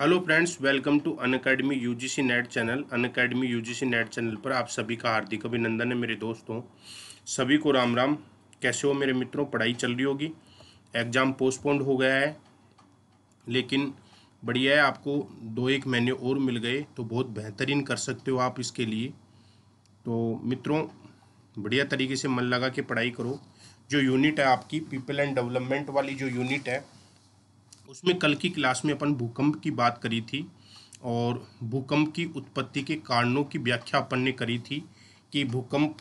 hello friends welcome to Unacademy U G C NET channel Unacademy U G C NET channel पर आप सभी का हार्दिक अभिनंदन है मेरे दोस्तों सभी को राम राम कैसे हो मेरे मित्रों पढ़ाई चल रही होगी एग्ज़ाम पोस्टपोन्ड हो गया है लेकिन बढ़िया है आपको दो एक महीने और मिल गए तो बहुत बेहतरीन कर सकते हो आप इसके लिए तो मित्रों बढ़िया तरीके से मन लगा के पढ़ाई करो जो यूनिट है आपकी पीपल एंड डेवलपमेंट वाली जो यूनिट है उसमें कल की क्लास में अपन भूकंप की बात करी थी और भूकंप की उत्पत्ति के कारणों की व्याख्या अपन ने करी थी कि भूकंप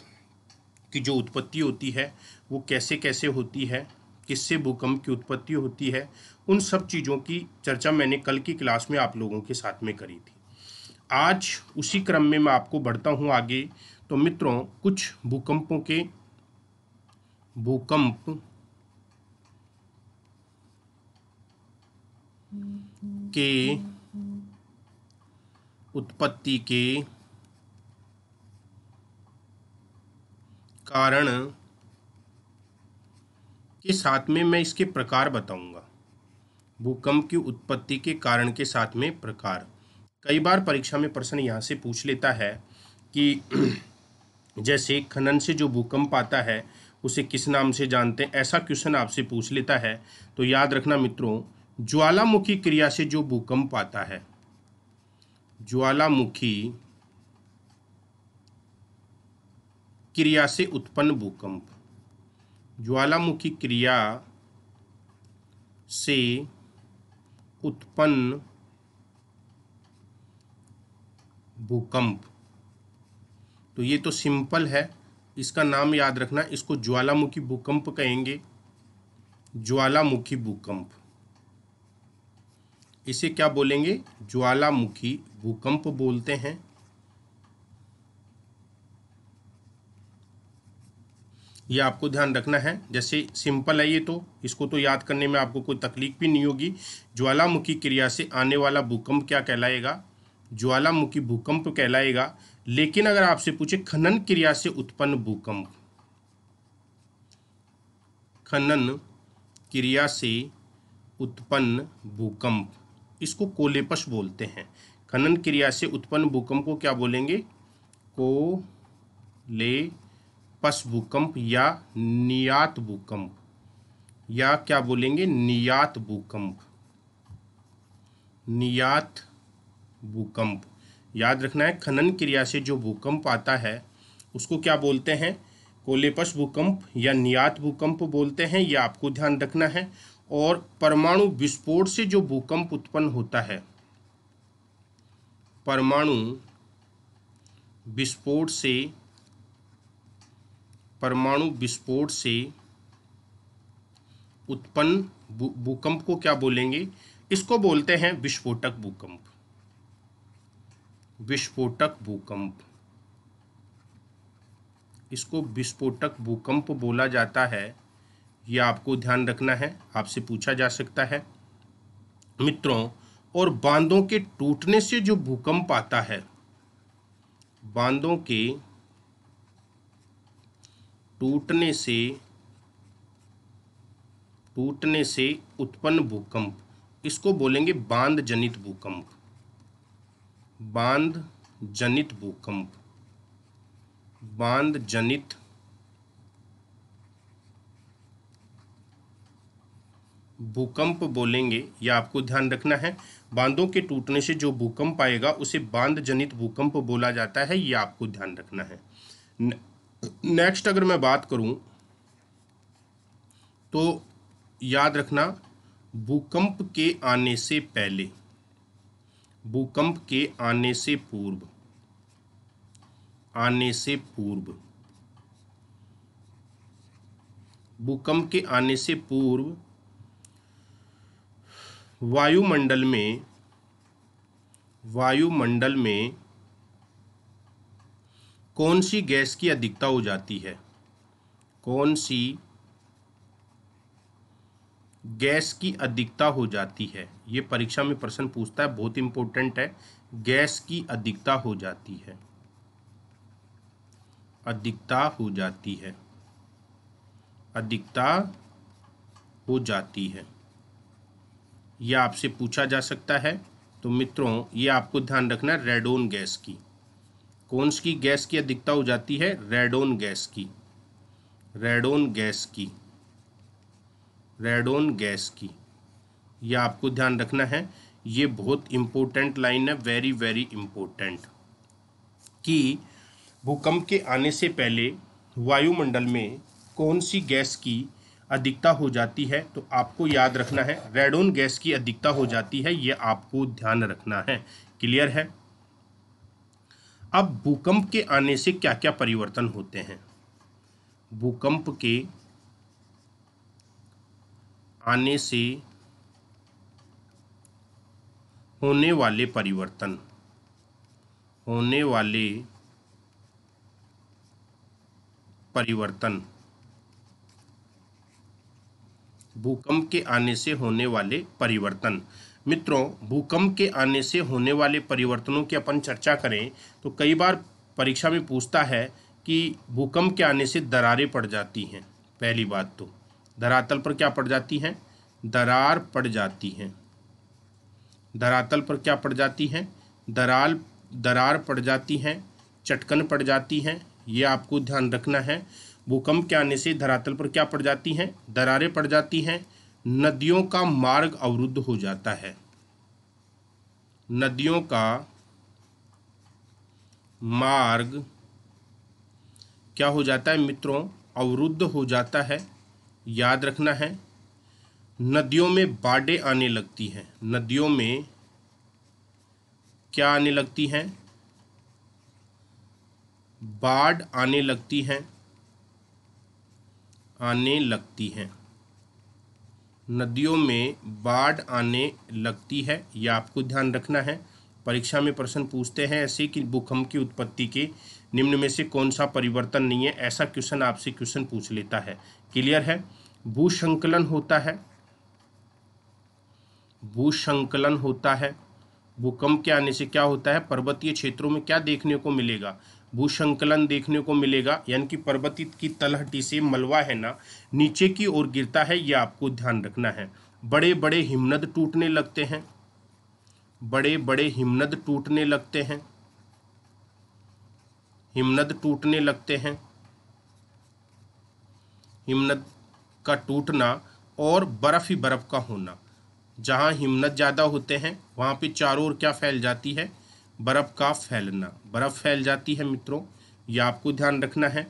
की जो उत्पत्ति होती है वो कैसे कैसे होती है किससे भूकंप की उत्पत्ति होती है उन सब चीज़ों की चर्चा मैंने कल की क्लास में आप लोगों के साथ में करी थी आज उसी क्रम में मैं आपको बढ़ता हूँ आगे तो मित्रों कुछ भूकंपों के भूकंप के उत्पत्ति के कारण के साथ में मैं इसके प्रकार बताऊंगा भूकंप की उत्पत्ति के कारण के साथ में प्रकार कई बार परीक्षा में प्रश्न यहाँ से पूछ लेता है कि जैसे खनन से जो भूकंप आता है उसे किस नाम से जानते हैं ऐसा क्वेश्चन आपसे पूछ लेता है तो याद रखना मित्रों ज्वालामुखी क्रिया से जो भूकंप आता है ज्वालामुखी क्रिया से उत्पन्न भूकंप ज्वालामुखी क्रिया से उत्पन्न भूकंप तो ये तो सिंपल है इसका नाम याद रखना इसको ज्वालामुखी भूकंप कहेंगे ज्वालामुखी भूकंप इसे क्या बोलेंगे ज्वालामुखी भूकंप बोलते हैं ये आपको ध्यान रखना है जैसे सिंपल है ये तो इसको तो याद करने में आपको कोई तकलीफ भी नहीं होगी ज्वालामुखी क्रिया से आने वाला भूकंप क्या कहलाएगा ज्वालामुखी भूकंप कहलाएगा लेकिन अगर आपसे पूछे खनन क्रिया से उत्पन्न भूकंप खनन क्रिया से उत्पन्न भूकंप इसको कोलेपश बोलते हैं खनन क्रिया से उत्पन्न भूकंप को क्या बोलेंगे को ले कोलेपस भूकंप या नियात भूकंप या क्या बोलेंगे नियात भूकंप नियात भूकंप याद रखना है खनन क्रिया से जो भूकंप आता है उसको क्या बोलते हैं कोलेपस भूकंप या नियात भूकंप बोलते हैं यह आपको ध्यान रखना है और परमाणु विस्फोट से जो भूकंप उत्पन्न होता है परमाणु विस्फोट से परमाणु विस्फोट से उत्पन्न भूकंप को क्या बोलेंगे इसको बोलते हैं विस्फोटक भूकंप विस्फोटक भूकंप इसको विस्फोटक भूकंप बोला जाता है ये आपको ध्यान रखना है आपसे पूछा जा सकता है मित्रों और बांधों के टूटने से जो भूकंप आता है बांधों के टूटने से टूटने से उत्पन्न भूकंप इसको बोलेंगे बांध जनित भूकंप बांध जनित भूकंप बांध जनित भूकंप बोलेंगे या आपको ध्यान रखना है बांधों के टूटने से जो भूकंप आएगा उसे बांध जनित भूकंप बोला जाता है यह आपको ध्यान रखना है नेक्स्ट अगर मैं बात करूं तो याद रखना भूकंप के आने से पहले भूकंप के आने से पूर्व आने से पूर्व भूकंप के आने से पूर्व वायुमंडल में वायुमंडल में कौन सी गैस की अधिकता हो जाती है कौन सी गैस की अधिकता हो जाती है ये परीक्षा में प्रश्न पूछता है बहुत इंपॉर्टेंट है गैस की अधिकता हो जाती है अधिकता हो जाती है अधिकता हो जाती है यह आपसे पूछा जा सकता है तो मित्रों ये आपको ध्यान रखना रेडोन गैस की कौन सी गैस की अधिकता हो जाती है रेडोन गैस की रेडोन गैस की रेडोन गैस की यह आपको ध्यान रखना है ये बहुत इम्पोर्टेंट लाइन है वेरी वेरी इम्पोर्टेंट कि भूकंप के आने से पहले वायुमंडल में कौन सी गैस की अधिकता हो जाती है तो आपको याद रखना है रेडोन गैस की अधिकता हो जाती है ये आपको ध्यान रखना है क्लियर है अब भूकंप के आने से क्या क्या परिवर्तन होते हैं भूकंप के आने से होने वाले परिवर्तन होने वाले परिवर्तन भूकंप के आने से होने वाले परिवर्तन मित्रों भूकंप के आने से होने वाले परिवर्तनों की अपन चर्चा करें तो कई बार परीक्षा में पूछता है कि भूकंप के आने से दरारें पड़ जाती हैं पहली बात तो धरातल पर क्या पड़ जाती हैं दरार पड़ जाती हैं धरातल पर क्या पड़ जाती हैं दराल दरार पड़ जाती हैं चटकन पड़ जाती हैं ये आपको ध्यान रखना है भूकंप के आने से धरातल पर क्या पड़ जाती हैं दरारें पड़ जाती हैं नदियों का मार्ग अवरुद्ध हो जाता है नदियों का मार्ग क्या हो जाता है मित्रों अवरुद्ध हो जाता है याद रखना है नदियों में बाढ़ें आने लगती हैं नदियों में क्या आने लगती हैं बाढ़ आने लगती हैं आने लगती हैं नदियों में बाढ़ आने लगती है यह आपको ध्यान रखना है परीक्षा में प्रश्न पूछते हैं ऐसे कि भूकंप की उत्पत्ति के निम्न में से कौन सा परिवर्तन नहीं है ऐसा क्वेश्चन आपसे क्वेश्चन पूछ लेता है क्लियर है भूसंकलन होता है भूसंकलन होता है भूकंप के आने से क्या होता है पर्वतीय क्षेत्रों में क्या देखने को मिलेगा भूसंकलन देखने को मिलेगा यानी कि पर्वतित की तलहटी से मलवा है ना नीचे की ओर गिरता है यह आपको ध्यान रखना है बड़े बड़े हिमनद टूटने लगते हैं बड़े बड़े हिमनद टूटने लगते हैं हिमनद टूटने लगते हैं हिमनद का टूटना और बर्फ़ ही बर्फ़ का होना जहाँ हिमनद ज़्यादा होते हैं वहाँ पे चारों ओर क्या फैल जाती है बर्फ़ का फैलना बर्फ़ फैल जाती है मित्रों ये आपको ध्यान रखना है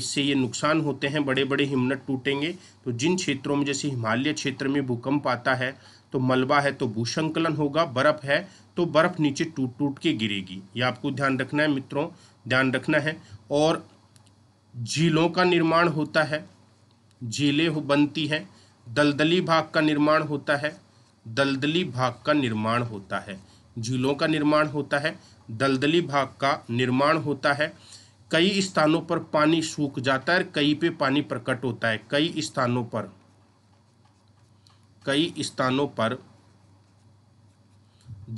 इससे ये नुकसान होते हैं बड़े बड़े हिमनट टूटेंगे तो जिन क्षेत्रों में जैसे हिमालय क्षेत्र में भूकंप आता है तो मलबा है तो भूसंकलन होगा बर्फ़ है तो बर्फ़ नीचे टूट टूट के गिरेगी ये आपको ध्यान रखना है मित्रों ध्यान रखना है और झीलों का निर्माण होता है झीलें बनती हैं दलदली भाग का निर्माण होता है दलदली भाग का निर्माण होता है झीलों का निर्माण होता है दलदली भाग का निर्माण होता है कई स्थानों पर पानी सूख जाता है कई पे पानी प्रकट होता है कई स्थानों पर कई स्थानों पर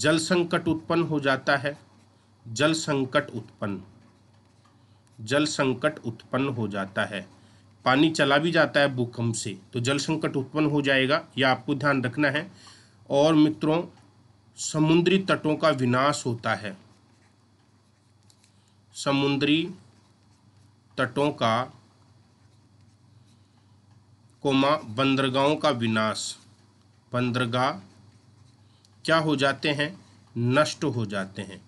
जल संकट उत्पन्न हो जाता है जल संकट उत्पन्न जल संकट उत्पन्न हो जाता है पानी चला भी जाता है भूकंप से तो जल संकट उत्पन्न हो जाएगा यह आपको ध्यान रखना है और मित्रों समुद्री तटों का विनाश होता है समुद्री तटों का कोमा बंदरगाहों का विनाश बंदरगाह क्या हो जाते हैं नष्ट हो जाते हैं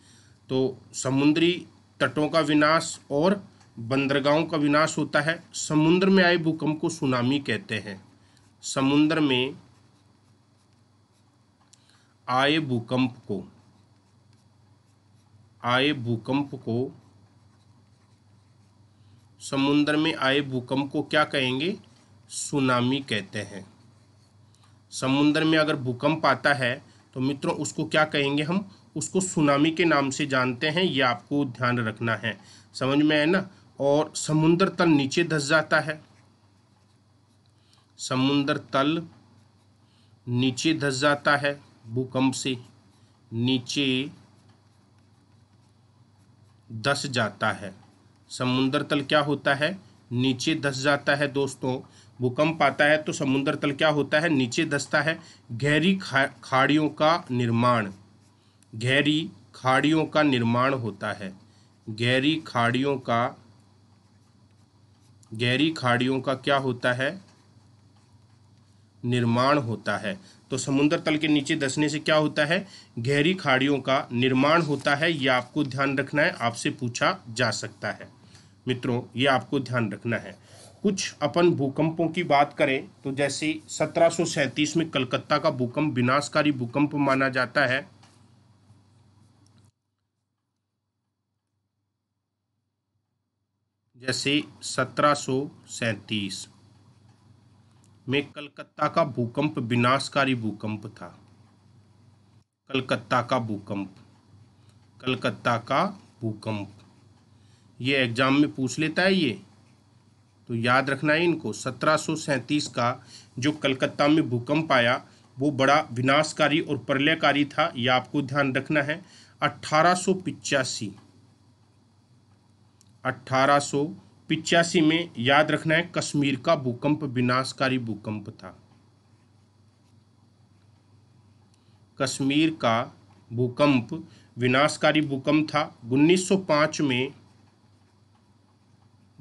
तो समुद्री तटों का विनाश और बंदरगाहों का विनाश होता है समुद्र में आए भूकंप को सुनामी कहते हैं समुद्र में आए भूकंप को आए भूकंप को समुद्र में आए भूकंप को क्या कहेंगे सुनामी कहते हैं समुद्र में अगर भूकंप आता है तो मित्रों उसको क्या कहेंगे हम उसको सुनामी के नाम से जानते हैं ये आपको ध्यान रखना है समझ में है ना और समुद्र तल नीचे धस जाता है समुद्र तल नीचे धस जाता है भूकंप से नीचे दस जाता है समुद्र तल क्या होता है नीचे दस जाता है दोस्तों भूकंप आता है तो समुद्र तल क्या होता है नीचे दसता है गहरी खा खाड़ियों का निर्माण गहरी खाड़ियों का निर्माण होता है गहरी खाड़ियों का गहरी खाड़ियों का क्या होता है निर्माण होता है तो समुद्र तल के नीचे धसने से क्या होता है गहरी खाड़ियों का निर्माण होता है यह आपको ध्यान रखना है आपसे पूछा जा सकता है मित्रों ये आपको ध्यान रखना है कुछ अपन भूकंपों की बात करें तो जैसे सत्रह में कलकत्ता का भूकंप विनाशकारी भूकंप माना जाता है जैसे सत्रह में कलकत्ता का भूकंप विनाशकारी भूकंप था कलकत्ता का भूकंप कलकत्ता का भूकंप ये एग्ज़ाम में पूछ लेता है ये तो याद रखना है इनको सत्रह का जो कलकत्ता में भूकंप आया वो बड़ा विनाशकारी और प्रलयकारी था यह आपको ध्यान रखना है अट्ठारह सौ पिचासी अट्ठारह सौ पिचासी में याद रखना है कश्मीर का भूकंप विनाशकारी भूकंप था कश्मीर का भूकंप विनाशकारी भूकंप था 1905 में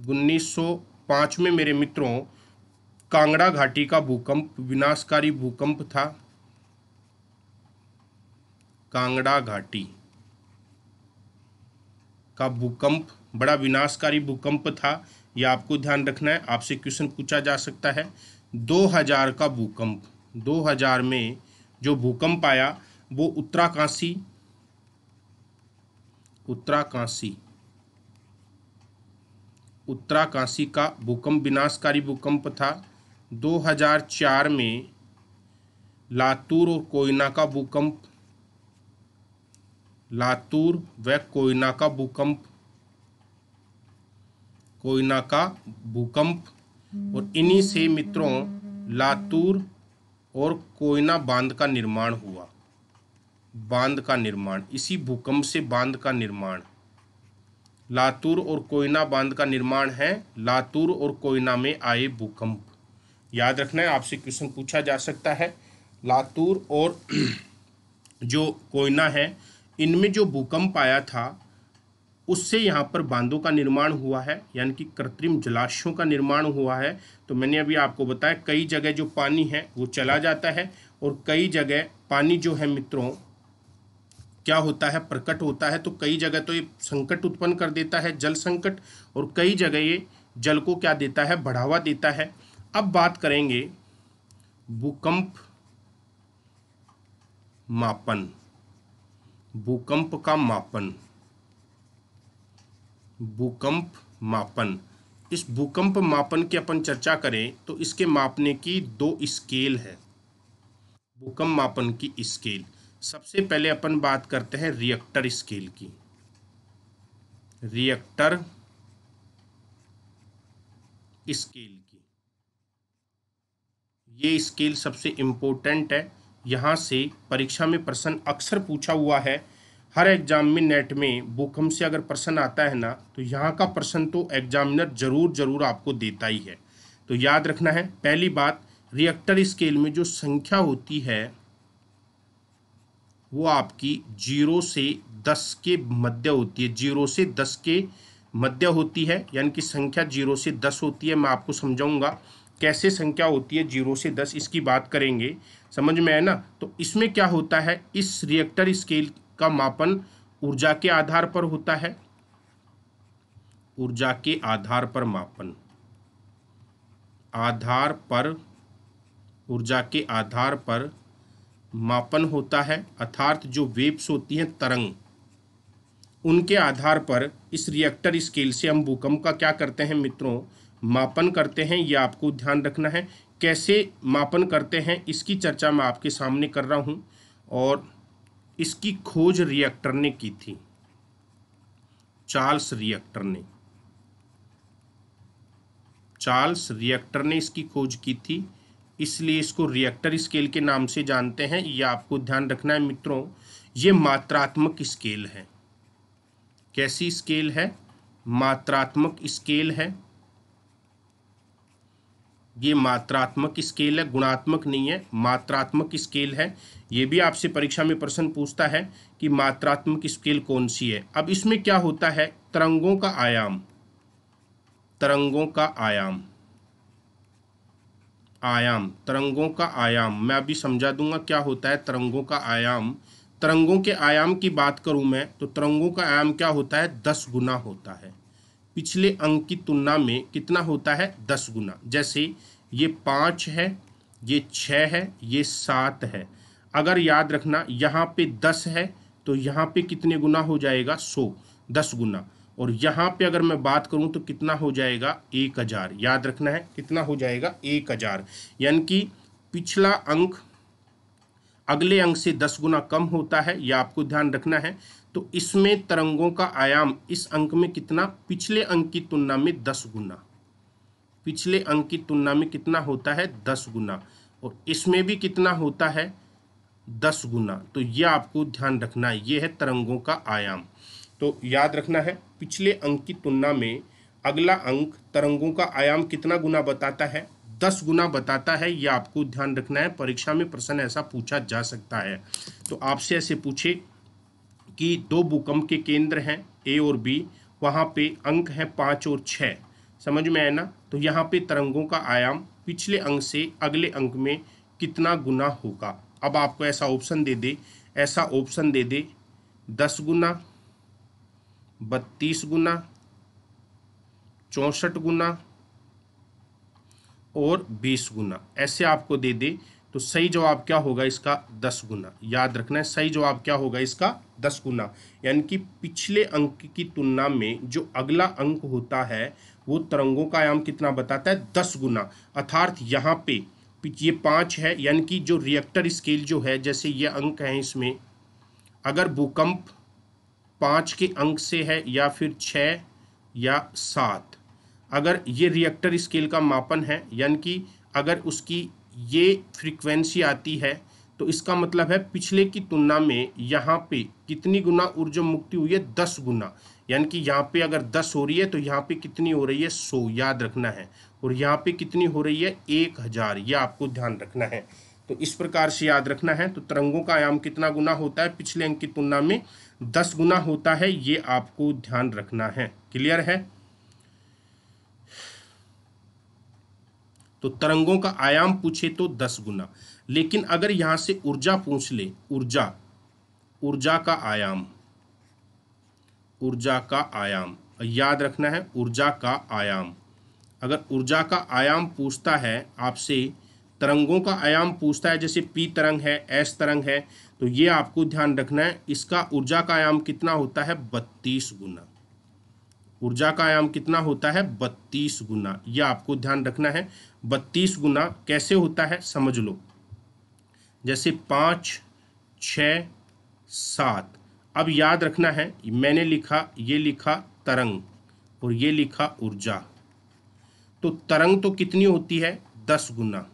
1905 में मेरे मित्रों कांगड़ा घाटी का भूकंप विनाशकारी भूकंप था कांगड़ा घाटी का भूकंप बड़ा विनाशकारी भूकंप था यह आपको ध्यान रखना है आपसे क्वेश्चन पूछा जा सकता है 2000 का भूकंप 2000 में जो भूकंप आया वो उत्तराकाशी उत्तराकाशी उत्तराकाशी का भूकंप विनाशकारी भूकंप था 2004 में लातूर और कोयना का भूकंप लातूर व कोयना का भूकंप कोयना का भूकंप और इन्हीं से मित्रों लातूर और कोयना बांध का निर्माण हुआ बांध का निर्माण इसी भूकंप से बांध का निर्माण लातूर और कोयना बांध का निर्माण है लातूर और कोयना में आए भूकंप याद रखना है आपसे क्वेश्चन पूछा जा सकता है लातूर और जो कोयना है इनमें जो भूकंप आया था उससे यहाँ पर बांधों का निर्माण हुआ है यानी कि कृत्रिम जलाशयों का निर्माण हुआ है तो मैंने अभी आपको बताया कई जगह जो पानी है वो चला जाता है और कई जगह पानी जो है मित्रों क्या होता है प्रकट होता है तो कई जगह तो ये संकट उत्पन्न कर देता है जल संकट और कई जगह ये जल को क्या देता है बढ़ावा देता है अब बात करेंगे भूकंप मापन भूकंप का मापन भूकंप मापन इस भूकंप मापन की अपन चर्चा करें तो इसके मापने की दो स्केल है भूकंप मापन की स्केल सबसे पहले अपन बात करते हैं रिएक्टर स्केल की रिएक्टर स्केल की ये स्केल सबसे इम्पोर्टेंट है यहाँ से परीक्षा में प्रश्न अक्सर पूछा हुआ है हर एग्जाम में नेट में भूकंप से अगर प्रश्न आता है ना तो यहाँ का प्रश्न तो एग्जामिनर जरूर जरूर आपको देता ही है तो याद रखना है पहली बात रिएक्टर स्केल में जो संख्या होती है वो आपकी जीरो से दस के मध्य होती है जीरो से दस के मध्य होती है यानी कि संख्या जीरो से दस होती है मैं आपको समझाऊंगा कैसे संख्या होती है जीरो से दस इसकी बात करेंगे समझ में है ना तो इसमें क्या होता है इस रिएक्टर स्केल का मापन ऊर्जा के आधार पर होता है ऊर्जा के आधार पर मापन आधार पर ऊर्जा के आधार पर मापन होता है अर्थात जो वेव्स होती हैं तरंग उनके आधार पर इस रिएक्टर स्केल से हम भूकंप का क्या करते हैं मित्रों मापन करते हैं यह आपको ध्यान रखना है कैसे मापन करते हैं इसकी चर्चा मैं आपके सामने कर रहा हूं और इसकी खोज रिएक्टर ने की थी चार्ल्स रिएक्टर ने चार्ल्स रिएक्टर ने इसकी खोज की थी इसलिए इसको रिएक्टर स्केल के नाम से जानते हैं यह आपको ध्यान रखना है मित्रों ये मात्रात्मक स्केल है कैसी स्केल है मात्रात्मक स्केल है ये मात्रात्मक स्केल है गुणात्मक नहीं है मात्रात्मक स्केल है ये भी आपसे परीक्षा में प्रश्न पूछता है कि मात्रात्मक स्केल कौन सी है अब इसमें क्या होता है तरंगों का आयाम तरंगों का आयाम आयाम तरंगों का आयाम मैं अभी समझा दूंगा क्या होता है तरंगों का आयाम तरंगों के आयाम की बात करूं मैं तो तरंगों का आयाम क्या होता है दस गुना होता है पिछले अंक की तुलना में कितना होता है दस गुना जैसे ये पाँच है ये छः है ये सात है अगर याद रखना यहाँ पे दस है तो यहाँ पे कितने गुना हो जाएगा सौ दस गुना और यहाँ पे अगर मैं बात करूँ तो कितना हो जाएगा एक हज़ार याद रखना है कितना हो जाएगा एक हज़ार यानि कि पिछला अंक अगले अंक से दस गुना कम होता है यह आपको ध्यान रखना है तो इसमें तरंगों का आयाम इस अंक में कितना पिछले अंक की तुलना में दस गुना पिछले अंक की तुलना में कितना होता है दस गुना और इसमें भी कितना होता है दस गुना तो ये आपको ध्यान रखना है ये है तरंगों का आयाम तो याद रखना है पिछले अंक की तुलना में अगला अंक तरंगों का आयाम कितना गुना बताता है दस गुना बताता है यह आपको ध्यान रखना है परीक्षा में प्रश्न ऐसा पूछा जा सकता है तो आपसे ऐसे पूछे कि दो भूकंप के केंद्र हैं ए और बी वहाँ पे अंक हैं पाँच और छः समझ में आया ना तो यहाँ पे तरंगों का आयाम पिछले अंक से अगले अंक में कितना गुना होगा अब आपको ऐसा ऑप्शन दे दे ऐसा ऑप्शन दे दे दस गुना बत्तीस गुना चौंसठ गुना और बीस गुना ऐसे आपको दे दे तो सही जवाब क्या होगा इसका दस गुना याद रखना है सही जवाब क्या होगा इसका दस गुना यानी कि पिछले अंक की तुलना में जो अगला अंक होता है वो तरंगों का आयाम कितना बताता है दस गुना अर्थार्थ यहाँ पे ये पाँच है यानी कि जो रिएक्टर स्केल जो है जैसे ये अंक हैं इसमें अगर भूकंप पाँच के अंक से है या फिर छः या सात अगर ये रिएक्टर स्केल का मापन है यानी कि अगर उसकी ये फ्रीक्वेंसी आती है तो इसका मतलब है पिछले की तुलना में यहाँ पे कितनी गुना ऊर्जा मुक्ति हुई है दस गुना यानी कि यहाँ पे अगर दस हो रही है तो यहाँ पे कितनी हो रही है सौ याद रखना है और यहाँ पे कितनी हो रही है एक हज़ार यह आपको ध्यान रखना है तो इस प्रकार से याद रखना है तो तरंगों का आयाम कितना गुना होता है पिछले अंक की तुलना में दस गुना होता है ये आपको ध्यान रखना है क्लियर है तो तरंगों का आयाम पूछे तो दस गुना लेकिन अगर यहां से ऊर्जा पूछ ले ऊर्जा ऊर्जा का आयाम ऊर्जा का आयाम याद रखना है ऊर्जा का आयाम अगर ऊर्जा का आयाम पूछता है आपसे तरंगों का आयाम पूछता है जैसे पी तरंग है एस तरंग है तो ये आपको ध्यान रखना है इसका ऊर्जा का आयाम कितना होता है बत्तीस गुना ऊर्जा का आयाम कितना होता है बत्तीस गुना यह आपको ध्यान रखना है बत्तीस गुना कैसे होता है समझ लो जैसे पाँच छ सात अब याद रखना है मैंने लिखा ये लिखा तरंग और ये लिखा ऊर्जा तो तरंग तो कितनी होती है दस गुना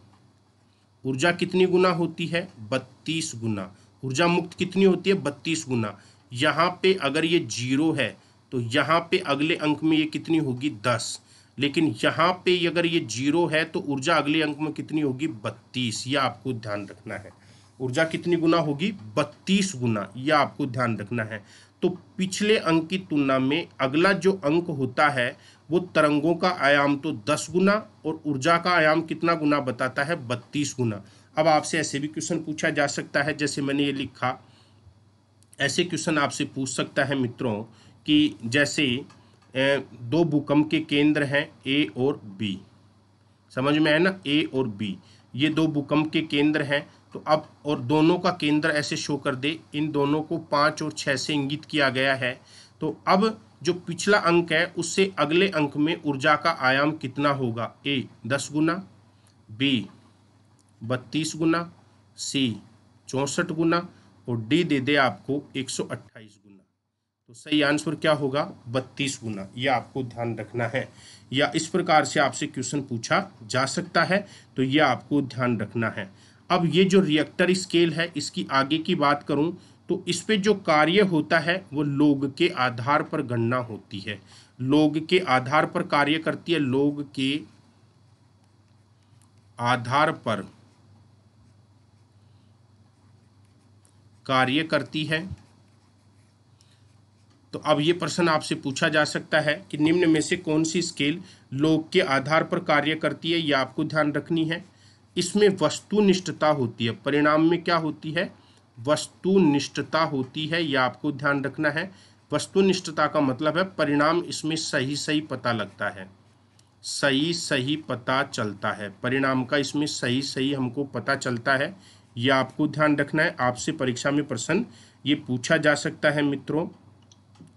ऊर्जा कितनी गुना होती है बत्तीस गुना ऊर्जा मुक्त कितनी होती है बत्तीस गुना यहाँ पे अगर ये जीरो है तो यहाँ पे अगले अंक में ये कितनी होगी दस लेकिन यहाँ पे अगर ये जीरो है तो ऊर्जा अगले अंक में कितनी होगी बत्तीस यह आपको ध्यान रखना है ऊर्जा कितनी गुना होगी बत्तीस गुना यह आपको ध्यान रखना है तो पिछले अंक की तुलना में अगला जो अंक होता है वो तरंगों का आयाम तो दस गुना और ऊर्जा का आयाम कितना गुना बताता है बत्तीस गुना अब आपसे ऐसे भी क्वेश्चन पूछा जा सकता है जैसे मैंने ये लिखा ऐसे क्वेश्चन आपसे पूछ सकता है मित्रों कि जैसे दो भूकंप के केंद्र हैं ए और बी समझ में है ना ए और बी ये दो भूकंप के केंद्र हैं तो अब और दोनों का केंद्र ऐसे शो कर दे इन दोनों को पाँच और छः से इंगित किया गया है तो अब जो पिछला अंक है उससे अगले अंक में ऊर्जा का आयाम कितना होगा ए दस गुना बी बत्तीस गुना सी चौंसठ गुना और डी दे दे आपको एक सौ अट्ठाईस सही आंसर क्या होगा बत्तीस गुना यह आपको ध्यान रखना है या इस प्रकार से आपसे क्वेश्चन पूछा जा सकता है तो यह आपको ध्यान रखना है अब ये जो रिएक्टर स्केल है इसकी आगे की बात करूं तो इस पर जो कार्य होता है वो लोग के आधार पर गणना होती है लोग के आधार पर कार्य करती है लोग के आधार पर कार्य करती है तो अब ये प्रश्न आपसे पूछा जा सकता है कि निम्न में से कौन सी स्केल लोग के आधार पर कार्य करती है यह आपको ध्यान रखनी है इसमें वस्तुनिष्ठता होती है परिणाम में क्या होती है वस्तुनिष्ठता होती है यह आपको ध्यान रखना है वस्तुनिष्ठता का मतलब है परिणाम इसमें सही सही पता लगता है सही सही पता चलता है परिणाम का इसमें सही सही हमको पता चलता है यह आपको ध्यान रखना है आपसे परीक्षा में प्रश्न ये पूछा जा सकता है मित्रों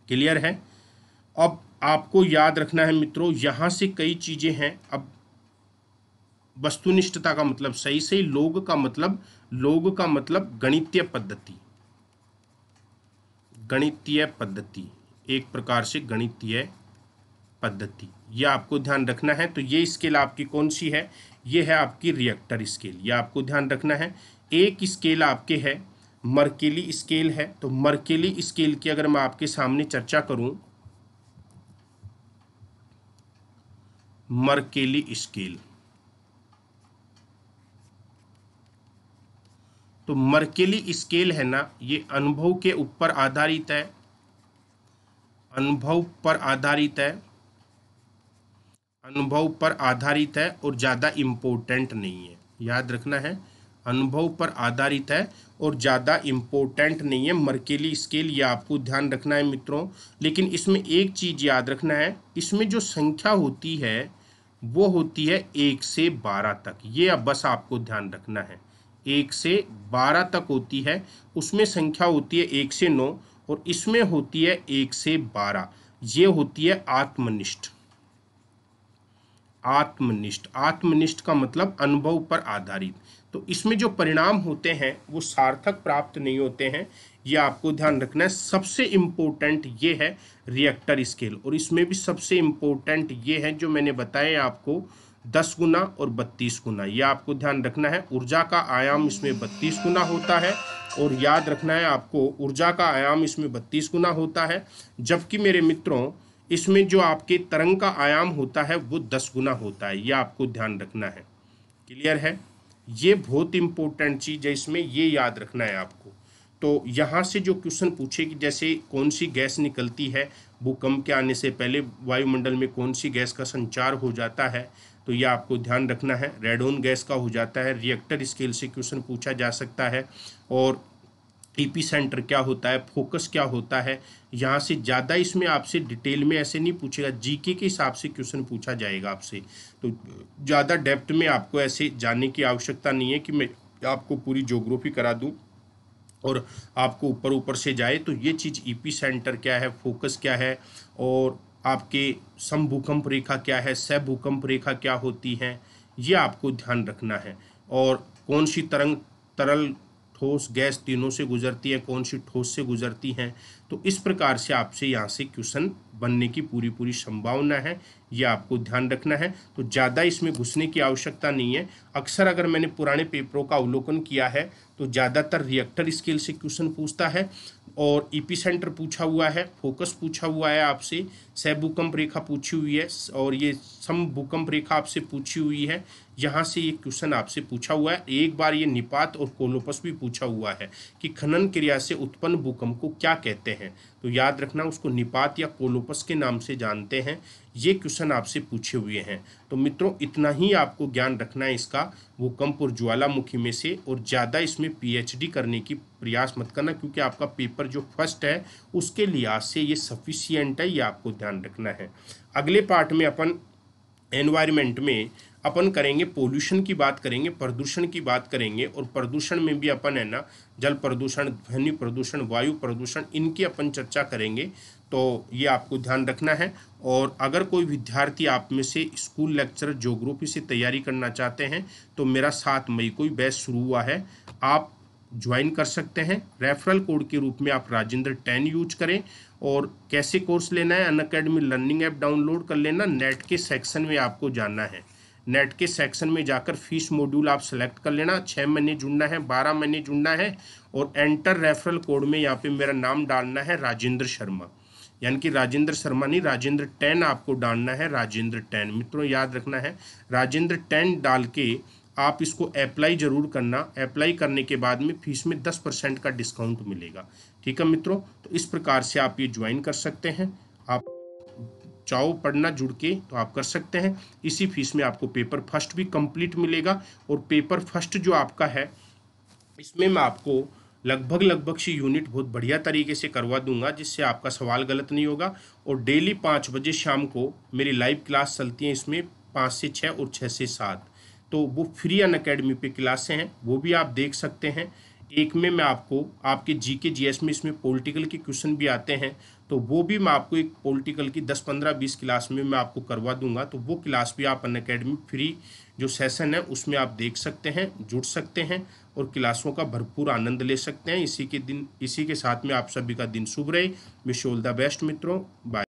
क्लियर है अब आपको याद रखना है मित्रों यहाँ से कई चीज़ें हैं अब वस्तुनिष्ठता का मतलब सही सही लोग का मतलब लोग का मतलब गणितीय पद्धति गणितीय पद्धति एक प्रकार से गणितीय पद्धति यह आपको ध्यान रखना है तो ये स्केल आपकी कौन सी है ये है आपकी रिएक्टर स्केल यह आपको ध्यान रखना है एक स्केल आपके है मर्केली स्केल है तो मर्केली स्केल की अगर मैं आपके सामने चर्चा करूं मर्केली स्केल तो मर्केली स्केल है ना ये अनुभव के ऊपर आधारित है अनुभव पर आधारित है अनुभव पर आधारित है और ज़्यादा इंपॉर्टेंट नहीं है याद रखना है अनुभव पर आधारित है और ज़्यादा इम्पोर्टेंट नहीं है मर्केली स्केल ये आपको ध्यान रखना है मित्रों लेकिन इसमें एक चीज़ याद रखना है इसमें जो संख्या होती है वो होती है एक से बारह तक ये अब बस आपको ध्यान रखना है एक से बारह तक होती है उसमें संख्या होती है एक से नौ और इसमें होती है एक से बारह ये होती है आत्मनिष्ठ आत्मनिष्ठ आत्मनिष्ठ का मतलब अनुभव पर आधारित तो इसमें जो परिणाम होते हैं वो सार्थक प्राप्त नहीं होते हैं ये आपको ध्यान रखना है सबसे इम्पोर्टेंट ये है रिएक्टर स्केल और इसमें भी सबसे इम्पोर्टेंट ये है जो मैंने बताया आपको दस गुना और बत्तीस गुना ये आपको ध्यान रखना है ऊर्जा का आयाम इसमें बत्तीस गुना होता है और याद रखना है आपको ऊर्जा का आयाम इसमें बत्तीस गुना होता है जबकि मेरे मित्रों इसमें जो आपके तरंग का आयाम होता है वो दस गुना होता है ये आपको ध्यान रखना है क्लियर है ये बहुत इंपॉर्टेंट चीज़ है इसमें ये याद रखना है आपको तो यहाँ से जो क्वेश्चन पूछे कि जैसे कौन सी गैस निकलती है भूकंप के आने से पहले वायुमंडल में कौन सी गैस का संचार हो जाता है तो यह आपको ध्यान रखना है रेडोन गैस का हो जाता है रिएक्टर स्केल से क्वेश्चन पूछा जा सकता है और एपी सेंटर क्या होता है फोकस क्या होता है यहाँ से ज़्यादा इसमें आपसे डिटेल में ऐसे नहीं पूछेगा जीके के हिसाब से क्वेश्चन पूछा जाएगा आपसे तो ज़्यादा डेप्थ में आपको ऐसे जानने की आवश्यकता नहीं है कि मैं आपको पूरी जोग्राफी करा दूँ और आपको ऊपर ऊपर से जाए तो ये चीज़ ई e सेंटर क्या है फोकस क्या है और आपके सम भूकंप रेखा क्या है सह भूकंप रेखा क्या होती हैं ये आपको ध्यान रखना है और कौन सी तरंग तरल ठोस गैस तीनों से गुजरती है कौन सी ठोस से गुजरती हैं तो इस प्रकार से आपसे यहाँ से क्वेश्चन बनने की पूरी पूरी संभावना है ये आपको ध्यान रखना है तो ज़्यादा इसमें घुसने की आवश्यकता नहीं है अक्सर अगर मैंने पुराने पेपरों का अवलोकन किया है तो ज़्यादातर रिएक्टर स्केल से क्वेश्चन पूछता है और ई सेंटर पूछा हुआ है फोकस पूछा हुआ है आपसे सह भूकंप रेखा पूछी हुई है और ये सम भूकंप रेखा आपसे पूछी हुई है यहाँ से ये क्वेश्चन आपसे पूछा हुआ है एक बार ये निपात और कोलोपस भी पूछा हुआ है कि खनन क्रिया से उत्पन्न भूकंप को क्या कहते हैं तो याद रखना उसको निपात या कोलोपस के नाम से जानते हैं ये क्वेश्चन आपसे पूछे हुए हैं तो मित्रों इतना ही आपको ज्ञान रखना है इसका भूकंप और ज्वालामुखी में से और ज़्यादा इसमें पी करने की प्रयास मत करना क्योंकि आपका पेपर जो फर्स्ट है उसके लिहाज से ये सफिशियंट है ये आपको ध्यान ध्यान रखना है अगले पार्ट में अपन एनवायरमेंट में अपन करेंगे पोल्यूशन की बात करेंगे प्रदूषण की बात करेंगे और प्रदूषण में भी अपन है ना जल प्रदूषण ध्वनि प्रदूषण वायु प्रदूषण इनकी अपन चर्चा करेंगे तो ये आपको ध्यान रखना है और अगर कोई विद्यार्थी आप में से स्कूल लेक्चर ज्योग्राफी से तैयारी करना चाहते हैं तो मेरा सात मई को ही बैच शुरू हुआ है आप ज्वाइन कर सकते हैं रेफरल कोड के रूप में आप राजेंद्र टेन यूज करें और कैसे कोर्स लेना है Unacademy learning app download कर लेना नेट के सेक्शन में आपको जाना है नेट के सेक्शन में जाकर फीस मॉड्यूल आप सेलेक्ट कर लेना छः महीने जुड़ना है बारह महीने जुड़ना है और एंटर रेफरल कोड में यहाँ पे मेरा नाम डालना है राजेंद्र शर्मा यानी कि राजेंद्र शर्मा नहीं राजेंद्र टेन आपको डालना है राजेंद्र टेन मित्रों याद रखना है राजेंद्र टेन डाल के आप इसको अप्लाई ज़रूर करना अप्लाई करने के बाद में फीस में दस परसेंट का डिस्काउंट मिलेगा ठीक है मित्रों तो इस प्रकार से आप ये ज्वाइन कर सकते हैं आप चाहो पढ़ना जुड़ के तो आप कर सकते हैं इसी फीस में आपको पेपर फर्स्ट भी कंप्लीट मिलेगा और पेपर फर्स्ट जो आपका है इसमें मैं आपको लगभग लगभग से यूनिट बहुत बढ़िया तरीके से करवा दूंगा जिससे आपका सवाल गलत नहीं होगा और डेली पाँच बजे शाम को मेरी लाइव क्लास चलती है इसमें पाँच से छः और छः से सात तो वो फ्री अन अकेडमी पे क्लासें हैं वो भी आप देख सकते हैं एक में मैं आपको आपके जी के जी एस में इसमें पॉलिटिकल के क्वेश्चन भी आते हैं तो वो भी मैं आपको एक पॉलिटिकल की दस पंद्रह बीस क्लास में मैं आपको करवा दूंगा तो वो क्लास भी आप अन अकेडमी फ्री जो सेशन है उसमें आप देख सकते हैं जुड़ सकते हैं और क्लासों का भरपूर आनंद ले सकते हैं इसी के दिन इसी के साथ में आप सभी का दिन शुभ रहे विश ऑल द बेस्ट मित्रों बाय